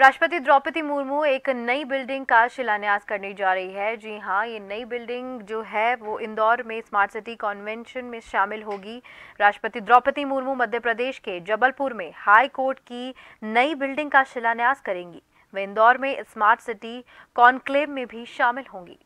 राष्ट्रपति द्रौपदी मुर्मू एक नई बिल्डिंग का शिलान्यास करने जा रही है जी हाँ ये नई बिल्डिंग जो है वो इंदौर में स्मार्ट सिटी कॉन्वेंशन में शामिल होगी राष्ट्रपति द्रौपदी मुर्मू मध्य प्रदेश के जबलपुर में हाई कोर्ट की नई बिल्डिंग का शिलान्यास करेंगी वे इंदौर में स्मार्ट सिटी कॉन्क्लेव में भी शामिल होंगी